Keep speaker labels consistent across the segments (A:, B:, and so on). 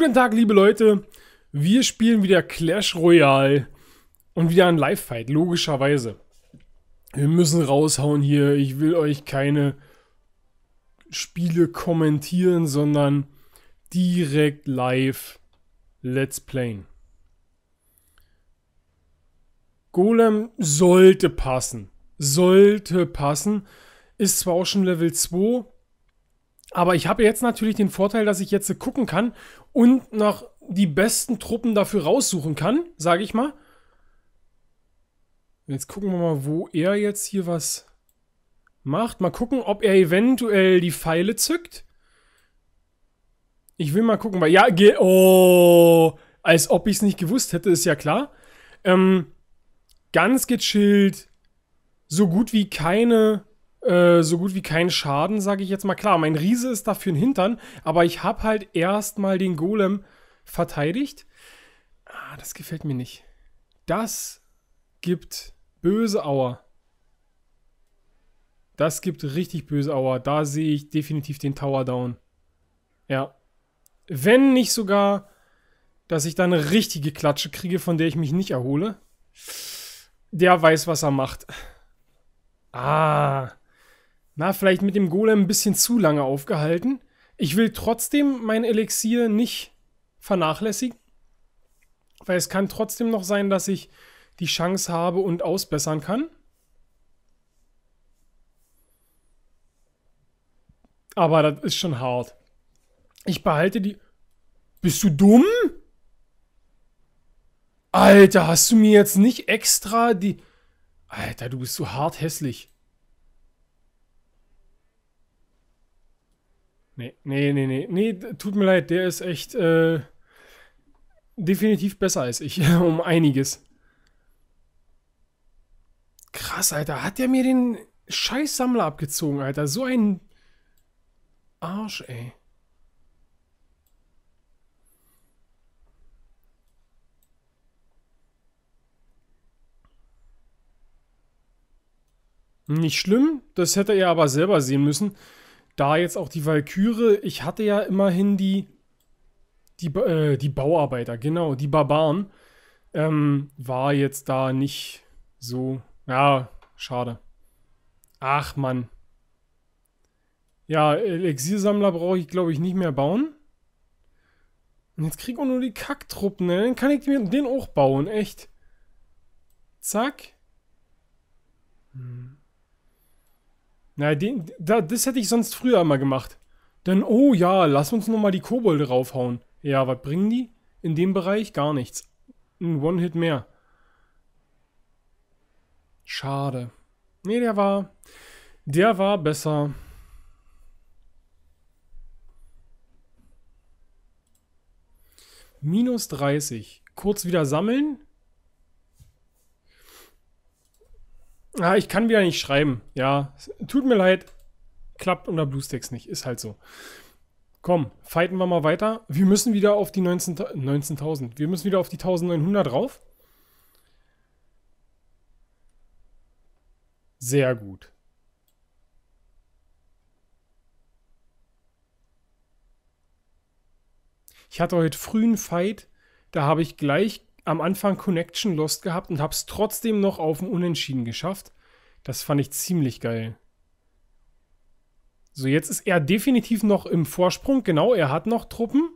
A: Guten Tag, liebe Leute. Wir spielen wieder Clash Royale und wieder ein Live-Fight, logischerweise. Wir müssen raushauen hier. Ich will euch keine Spiele kommentieren, sondern direkt live Let's Playen. Golem sollte passen. Sollte passen. Ist zwar auch schon Level 2, aber ich habe jetzt natürlich den Vorteil, dass ich jetzt gucken kann und nach die besten Truppen dafür raussuchen kann, sage ich mal. Jetzt gucken wir mal, wo er jetzt hier was macht. Mal gucken, ob er eventuell die Pfeile zückt. Ich will mal gucken, weil ja, ge oh, als ob ich es nicht gewusst hätte, ist ja klar. Ähm, ganz gechillt, so gut wie keine äh, so gut wie keinen Schaden, sage ich jetzt mal. Klar, mein Riese ist dafür ein Hintern, aber ich habe halt erstmal den Golem verteidigt. Ah, das gefällt mir nicht. Das gibt böse Auer. Das gibt richtig böse Auer. Da sehe ich definitiv den Tower Down. Ja. Wenn nicht sogar, dass ich da eine richtige Klatsche kriege, von der ich mich nicht erhole. Der weiß, was er macht. Ah na, vielleicht mit dem Golem ein bisschen zu lange aufgehalten. Ich will trotzdem mein Elixier nicht vernachlässigen, weil es kann trotzdem noch sein, dass ich die Chance habe und ausbessern kann. Aber das ist schon hart. Ich behalte die... Bist du dumm? Alter, hast du mir jetzt nicht extra die... Alter, du bist so hart hässlich. Nee, nee, nee, nee. Nee, tut mir leid, der ist echt äh, definitiv besser als ich. um einiges. Krass, Alter. Hat der mir den scheiß Sammler abgezogen, Alter. So ein Arsch, ey. Nicht schlimm, das hätte er aber selber sehen müssen da jetzt auch die Valkyrie, ich hatte ja immerhin die, die, äh, die Bauarbeiter, genau, die Barbaren, ähm, war jetzt da nicht so, ja, schade. Ach, Mann. Ja, Elixiersammler brauche ich, glaube ich, nicht mehr bauen. Und jetzt krieg ich auch nur die Kacktruppen, ne? Dann kann ich mir den auch bauen, echt. Zack. Hm. Na, den, da, das hätte ich sonst früher immer gemacht. Denn, oh ja, lass uns nochmal die Kobolde raufhauen. Ja, was bringen die? In dem Bereich gar nichts. Ein One-Hit mehr. Schade. Nee, der war. Der war besser. Minus 30. Kurz wieder sammeln. Ah, ich kann wieder nicht schreiben. Ja, tut mir leid. Klappt unter Bluestacks nicht. Ist halt so. Komm, fighten wir mal weiter. Wir müssen wieder auf die 19.000. 19 wir müssen wieder auf die 1900 rauf. Sehr gut. Ich hatte heute früh einen Fight. Da habe ich gleich am Anfang Connection Lost gehabt und habe es trotzdem noch auf dem Unentschieden geschafft. Das fand ich ziemlich geil. So, jetzt ist er definitiv noch im Vorsprung. Genau, er hat noch Truppen.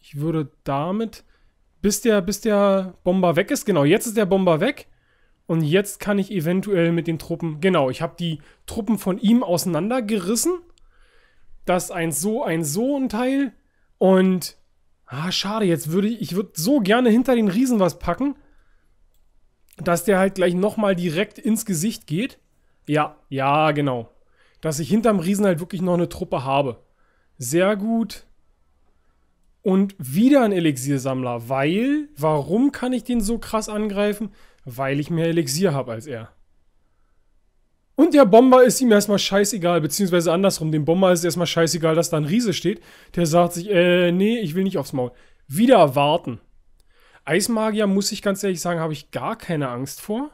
A: Ich würde damit... Bis der, bis der Bomber weg ist. Genau, jetzt ist der Bomber weg. Und jetzt kann ich eventuell mit den Truppen... Genau, ich habe die Truppen von ihm auseinandergerissen. Das ein so, ein so ein Teil. Und Ah, schade, jetzt würde ich, ich würde so gerne hinter den Riesen was packen, dass der halt gleich nochmal direkt ins Gesicht geht. Ja, ja, genau. Dass ich hinterm Riesen halt wirklich noch eine Truppe habe. Sehr gut. Und wieder ein Elixiersammler, weil, warum kann ich den so krass angreifen? Weil ich mehr Elixier habe als er. Und der Bomber ist ihm erstmal scheißegal, beziehungsweise andersrum, dem Bomber ist erstmal scheißegal, dass da ein Riese steht. Der sagt sich, äh, nee, ich will nicht aufs Maul. Wieder warten. Eismagier, muss ich ganz ehrlich sagen, habe ich gar keine Angst vor.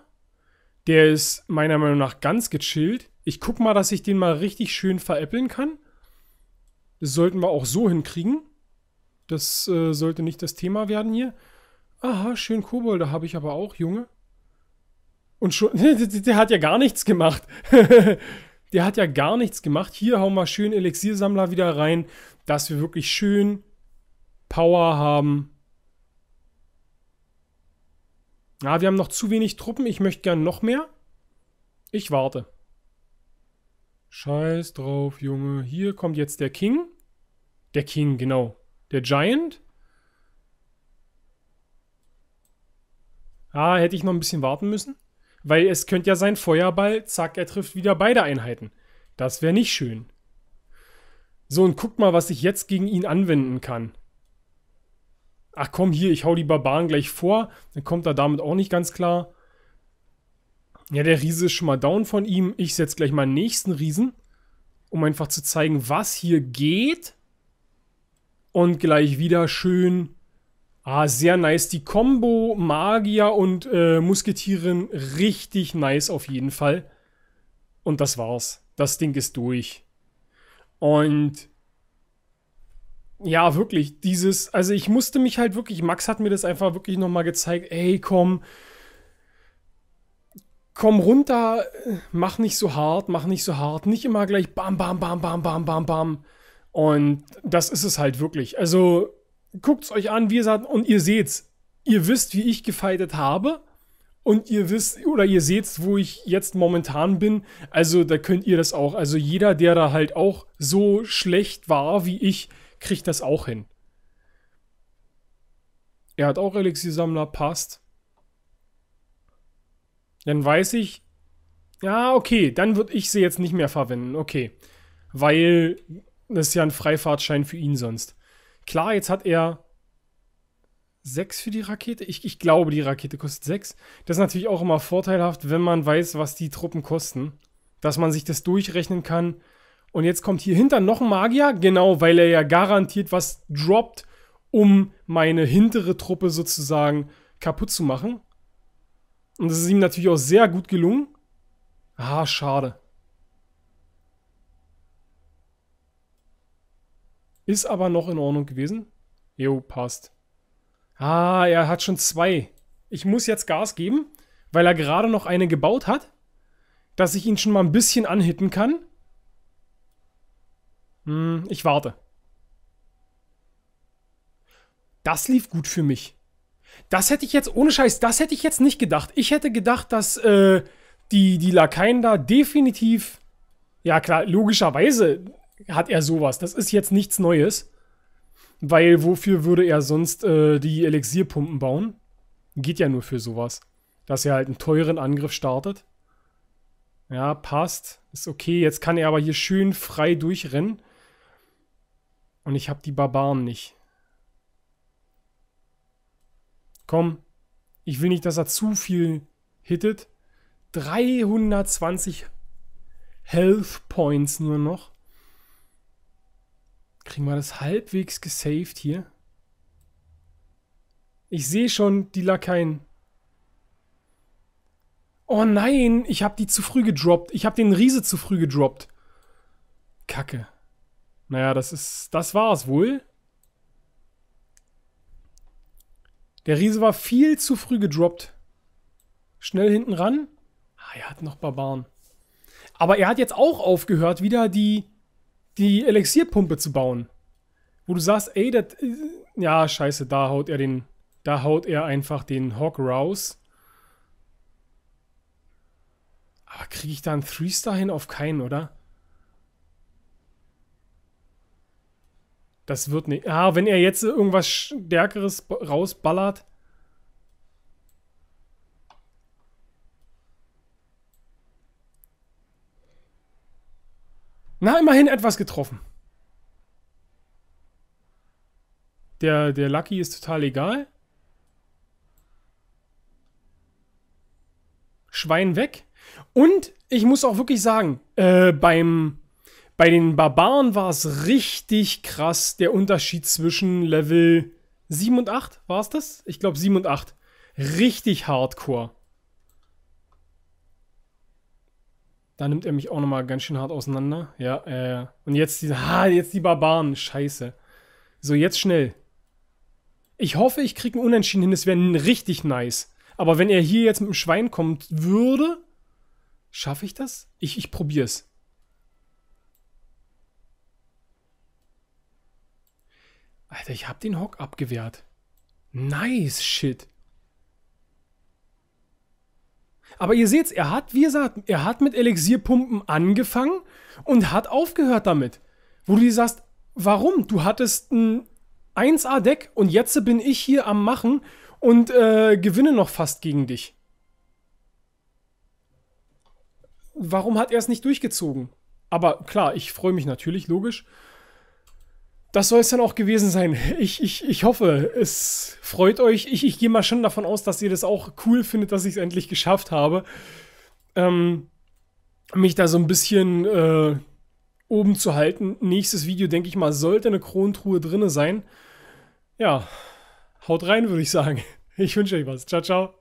A: Der ist meiner Meinung nach ganz gechillt. Ich guck mal, dass ich den mal richtig schön veräppeln kann. Das sollten wir auch so hinkriegen. Das äh, sollte nicht das Thema werden hier. Aha, schön Kobolde habe ich aber auch, Junge. Und schon, der hat ja gar nichts gemacht. der hat ja gar nichts gemacht. Hier hauen wir schön Elixiersammler wieder rein, dass wir wirklich schön Power haben. Ja, wir haben noch zu wenig Truppen. Ich möchte gern noch mehr. Ich warte. Scheiß drauf, Junge. Hier kommt jetzt der King. Der King, genau. Der Giant. Ah, hätte ich noch ein bisschen warten müssen. Weil es könnte ja sein, Feuerball, zack, er trifft wieder beide Einheiten. Das wäre nicht schön. So, und guck mal, was ich jetzt gegen ihn anwenden kann. Ach komm, hier, ich hau die Barbaren gleich vor. Dann kommt er damit auch nicht ganz klar. Ja, der Riese ist schon mal down von ihm. Ich setze gleich mal einen nächsten Riesen, um einfach zu zeigen, was hier geht. Und gleich wieder schön Ah, sehr nice. Die Combo Magier und äh, Musketierin richtig nice auf jeden Fall. Und das war's. Das Ding ist durch. Und ja, wirklich, dieses, also ich musste mich halt wirklich, Max hat mir das einfach wirklich nochmal gezeigt, ey, komm, komm runter, mach nicht so hart, mach nicht so hart, nicht immer gleich bam, bam, bam, bam, bam, bam, bam. Und das ist es halt wirklich. Also guckt es euch an, wie ihr sagt, und ihr seht's. Ihr wisst, wie ich gefightet habe. Und ihr wisst, oder ihr seht, wo ich jetzt momentan bin. Also da könnt ihr das auch. Also jeder, der da halt auch so schlecht war wie ich, kriegt das auch hin. Er hat auch Elixir-Sammler, passt. Dann weiß ich, ja, okay, dann würde ich sie jetzt nicht mehr verwenden, okay. Weil das ist ja ein Freifahrtschein für ihn sonst. Klar, jetzt hat er 6 für die Rakete. Ich, ich glaube, die Rakete kostet 6. Das ist natürlich auch immer vorteilhaft, wenn man weiß, was die Truppen kosten. Dass man sich das durchrechnen kann. Und jetzt kommt hier hinter noch ein Magier, genau, weil er ja garantiert was droppt, um meine hintere Truppe sozusagen kaputt zu machen. Und das ist ihm natürlich auch sehr gut gelungen. Ah, schade. Ist aber noch in Ordnung gewesen. Jo, passt. Ah, er hat schon zwei. Ich muss jetzt Gas geben, weil er gerade noch eine gebaut hat, dass ich ihn schon mal ein bisschen anhitten kann. Hm, ich warte. Das lief gut für mich. Das hätte ich jetzt, ohne Scheiß, das hätte ich jetzt nicht gedacht. Ich hätte gedacht, dass äh, die, die Lakaien da definitiv, ja klar, logischerweise hat er sowas. Das ist jetzt nichts Neues, weil wofür würde er sonst äh, die Elixierpumpen bauen? Geht ja nur für sowas. Dass er halt einen teuren Angriff startet. Ja, passt. Ist okay. Jetzt kann er aber hier schön frei durchrennen. Und ich habe die Barbaren nicht. Komm. Ich will nicht, dass er zu viel hittet. 320 Health Points nur noch. Kriegen wir das halbwegs gesaved hier? Ich sehe schon die Lakaien. Oh nein, ich habe die zu früh gedroppt. Ich habe den Riese zu früh gedroppt. Kacke. Naja, das ist... Das war's wohl. Der Riese war viel zu früh gedroppt. Schnell hinten ran. Ah, er hat noch Barbaren. Aber er hat jetzt auch aufgehört, wieder die die Elixierpumpe zu bauen. Wo du sagst, ey, das. Äh, ja, scheiße, da haut er den. Da haut er einfach den Hawk raus. Aber kriege ich da einen 3-Star hin? Auf keinen, oder? Das wird nicht. Ah, wenn er jetzt irgendwas Stärkeres rausballert. Na, immerhin etwas getroffen. Der, der Lucky ist total egal. Schwein weg. Und ich muss auch wirklich sagen, äh, beim, bei den Barbaren war es richtig krass, der Unterschied zwischen Level 7 und 8. War es das? Ich glaube 7 und 8. Richtig hardcore. Da nimmt er mich auch nochmal ganz schön hart auseinander. Ja, äh. Und jetzt diese. Ha, jetzt die Barbaren. Scheiße. So, jetzt schnell. Ich hoffe, ich kriege einen Unentschieden hin. Das wäre richtig nice. Aber wenn er hier jetzt mit dem Schwein kommt würde. Schaffe ich das? Ich, ich probier's. Alter, ich hab den Hock abgewehrt. Nice shit. Aber ihr seht's, er hat, wie gesagt, er hat mit Elixierpumpen angefangen und hat aufgehört damit. Wo du dir sagst, warum? Du hattest ein 1A-Deck und jetzt bin ich hier am Machen und äh, gewinne noch fast gegen dich. Warum hat er es nicht durchgezogen? Aber klar, ich freue mich natürlich, logisch das soll es dann auch gewesen sein. Ich, ich, ich hoffe, es freut euch. Ich, ich gehe mal schon davon aus, dass ihr das auch cool findet, dass ich es endlich geschafft habe. Ähm, mich da so ein bisschen äh, oben zu halten. Nächstes Video, denke ich mal, sollte eine Kronentruhe drinne sein. Ja, haut rein, würde ich sagen. Ich wünsche euch was. Ciao, ciao.